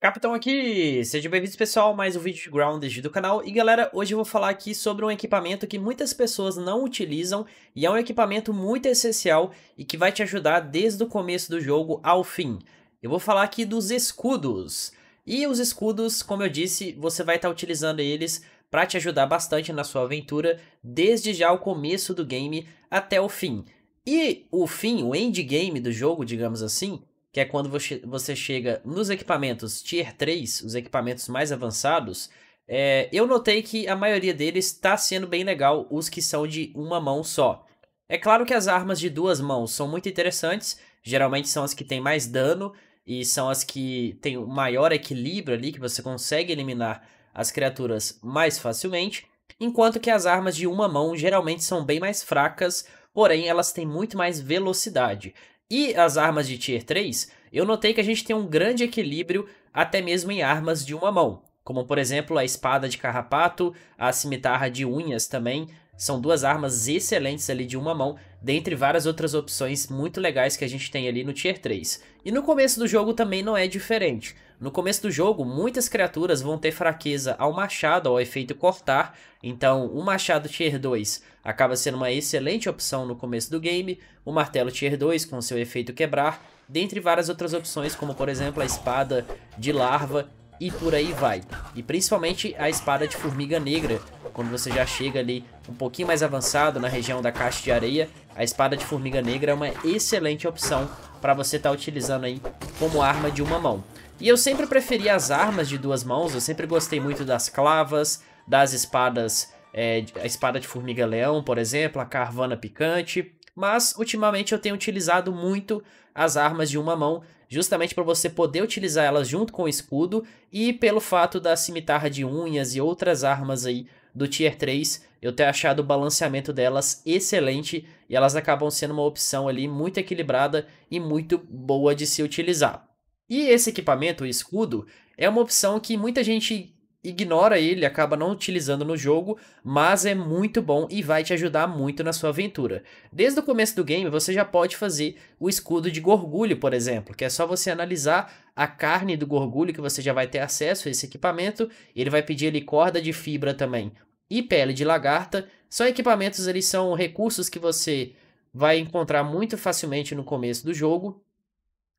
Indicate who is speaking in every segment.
Speaker 1: Capitão aqui, sejam bem-vindos pessoal, mais um vídeo de Grounded do canal. E galera, hoje eu vou falar aqui sobre um equipamento que muitas pessoas não utilizam e é um equipamento muito essencial e que vai te ajudar desde o começo do jogo ao fim. Eu vou falar aqui dos escudos. E os escudos, como eu disse, você vai estar tá utilizando eles para te ajudar bastante na sua aventura, desde já o começo do game até o fim. E o fim, o endgame do jogo, digamos assim, que é quando você chega nos equipamentos Tier 3, os equipamentos mais avançados, é, eu notei que a maioria deles está sendo bem legal, os que são de uma mão só. É claro que as armas de duas mãos são muito interessantes, geralmente são as que têm mais dano e são as que têm o maior equilíbrio ali, que você consegue eliminar as criaturas mais facilmente, enquanto que as armas de uma mão geralmente são bem mais fracas, porém elas têm muito mais velocidade e as armas de tier 3, eu notei que a gente tem um grande equilíbrio até mesmo em armas de uma mão, como por exemplo a espada de carrapato, a cimitarra de unhas também, são duas armas excelentes ali de uma mão, dentre várias outras opções muito legais que a gente tem ali no Tier 3. E no começo do jogo também não é diferente. No começo do jogo, muitas criaturas vão ter fraqueza ao machado, ao efeito cortar, então o machado Tier 2 acaba sendo uma excelente opção no começo do game, o martelo Tier 2 com seu efeito quebrar, dentre várias outras opções, como por exemplo a espada de larva, e por aí vai. E principalmente a espada de formiga negra, quando você já chega ali um pouquinho mais avançado na região da caixa de areia, a espada de formiga negra é uma excelente opção para você estar tá utilizando aí como arma de uma mão. E eu sempre preferi as armas de duas mãos, eu sempre gostei muito das clavas, das espadas, é, a espada de formiga-leão, por exemplo, a carvana picante, mas ultimamente eu tenho utilizado muito as armas de uma mão, justamente para você poder utilizar elas junto com o escudo e pelo fato da cimitarra de unhas e outras armas aí do tier 3, eu tenho achado o balanceamento delas excelente e elas acabam sendo uma opção ali muito equilibrada e muito boa de se utilizar. E esse equipamento, o escudo, é uma opção que muita gente ignora ele, acaba não utilizando no jogo, mas é muito bom e vai te ajudar muito na sua aventura. Desde o começo do game, você já pode fazer o escudo de gorgulho, por exemplo, que é só você analisar a carne do gorgulho que você já vai ter acesso a esse equipamento, ele vai pedir ali corda de fibra também e pele de lagarta. São equipamentos, eles são recursos que você vai encontrar muito facilmente no começo do jogo.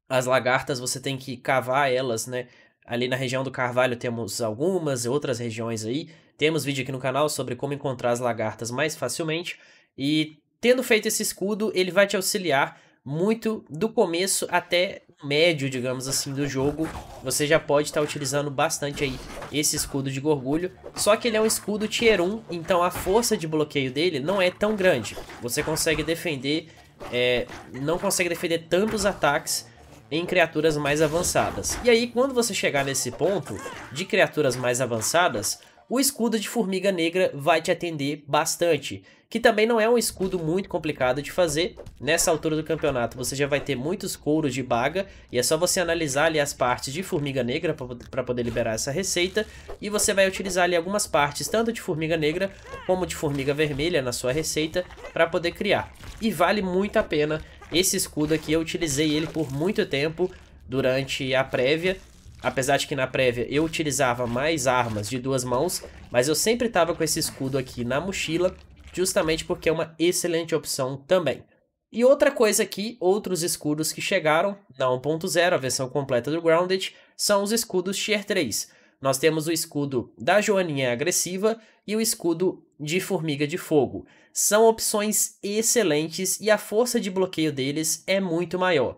Speaker 1: As lagartas você tem que cavar elas, né, Ali na região do Carvalho temos algumas outras regiões aí. Temos vídeo aqui no canal sobre como encontrar as lagartas mais facilmente. E tendo feito esse escudo, ele vai te auxiliar muito do começo até médio, digamos assim, do jogo, você já pode estar tá utilizando bastante aí esse escudo de gorgulho. Só que ele é um escudo tier 1, então a força de bloqueio dele não é tão grande. Você consegue defender, é, não consegue defender tantos ataques em criaturas mais avançadas. E aí, quando você chegar nesse ponto de criaturas mais avançadas, o escudo de formiga negra vai te atender bastante, que também não é um escudo muito complicado de fazer. Nessa altura do campeonato você já vai ter muitos couros de baga e é só você analisar ali as partes de formiga negra para poder liberar essa receita e você vai utilizar ali algumas partes tanto de formiga negra como de formiga vermelha na sua receita para poder criar. E vale muito a pena esse escudo aqui eu utilizei ele por muito tempo durante a prévia. Apesar de que na prévia eu utilizava mais armas de duas mãos, mas eu sempre estava com esse escudo aqui na mochila, justamente porque é uma excelente opção também. E outra coisa aqui, outros escudos que chegaram na 1.0, a versão completa do Grounded, são os escudos Tier 3. Nós temos o escudo da Joaninha Agressiva e o escudo de Formiga de Fogo. São opções excelentes e a força de bloqueio deles é muito maior.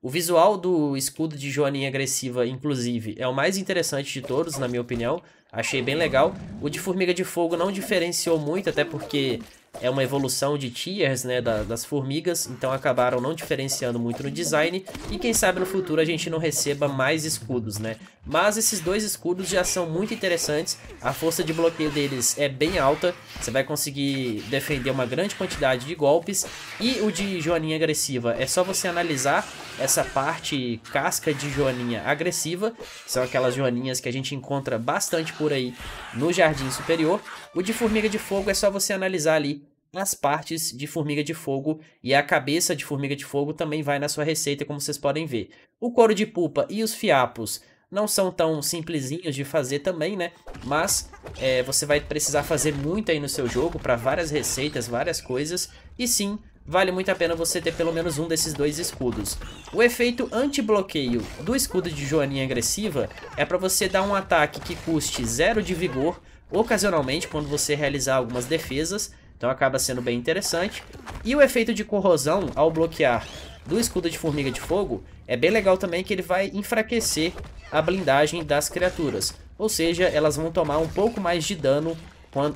Speaker 1: O visual do escudo de Joaninha Agressiva, inclusive, é o mais interessante de todos, na minha opinião. Achei bem legal. O de Formiga de Fogo não diferenciou muito, até porque é uma evolução de tiers, né, da, das formigas, então acabaram não diferenciando muito no design, e quem sabe no futuro a gente não receba mais escudos, né. Mas esses dois escudos já são muito interessantes, a força de bloqueio deles é bem alta, você vai conseguir defender uma grande quantidade de golpes, e o de joaninha agressiva, é só você analisar essa parte casca de joaninha agressiva, são aquelas joaninhas que a gente encontra bastante por aí no jardim superior, o de formiga de fogo é só você analisar ali as partes de formiga de fogo e a cabeça de formiga de fogo também vai na sua receita, como vocês podem ver. O couro de pulpa e os fiapos não são tão simplesinhos de fazer também, né? Mas é, você vai precisar fazer muito aí no seu jogo para várias receitas, várias coisas. E sim, vale muito a pena você ter pelo menos um desses dois escudos. O efeito anti-bloqueio do escudo de joaninha agressiva é para você dar um ataque que custe zero de vigor ocasionalmente quando você realizar algumas defesas então acaba sendo bem interessante. E o efeito de corrosão ao bloquear do escudo de formiga de fogo é bem legal também que ele vai enfraquecer a blindagem das criaturas. Ou seja, elas vão tomar um pouco mais de dano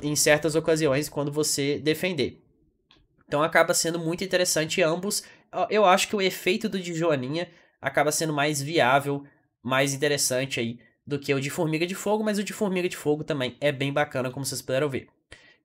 Speaker 1: em certas ocasiões quando você defender. Então acaba sendo muito interessante ambos. Eu acho que o efeito do de Joaninha acaba sendo mais viável, mais interessante aí do que o de Formiga de Fogo, mas o de Formiga de Fogo também é bem bacana, como vocês puderam ver.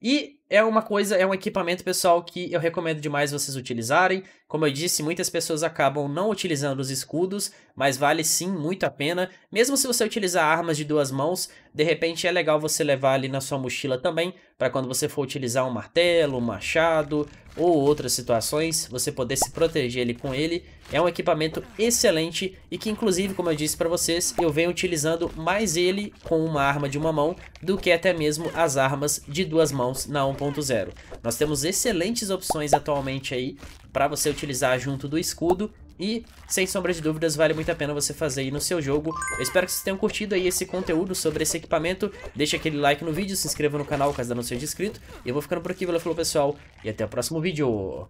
Speaker 1: E é uma coisa, é um equipamento pessoal que eu recomendo demais vocês utilizarem. Como eu disse, muitas pessoas acabam não utilizando os escudos, mas vale sim muito a pena. Mesmo se você utilizar armas de duas mãos, de repente é legal você levar ali na sua mochila também, para quando você for utilizar um martelo, um machado ou outras situações, você poder se proteger ali com ele. É um equipamento excelente e que inclusive, como eu disse para vocês, eu venho utilizando mais ele com uma arma de uma mão do que até mesmo as armas de duas mãos na 1 1.0. Nós temos excelentes opções atualmente aí para você utilizar junto do escudo e, sem sombra de dúvidas, vale muito a pena você fazer aí no seu jogo. Eu espero que vocês tenham curtido aí esse conteúdo sobre esse equipamento. Deixa aquele like no vídeo, se inscreva no canal caso ainda não seja inscrito. E eu vou ficando por aqui, valeu, falou pessoal, e até o próximo vídeo.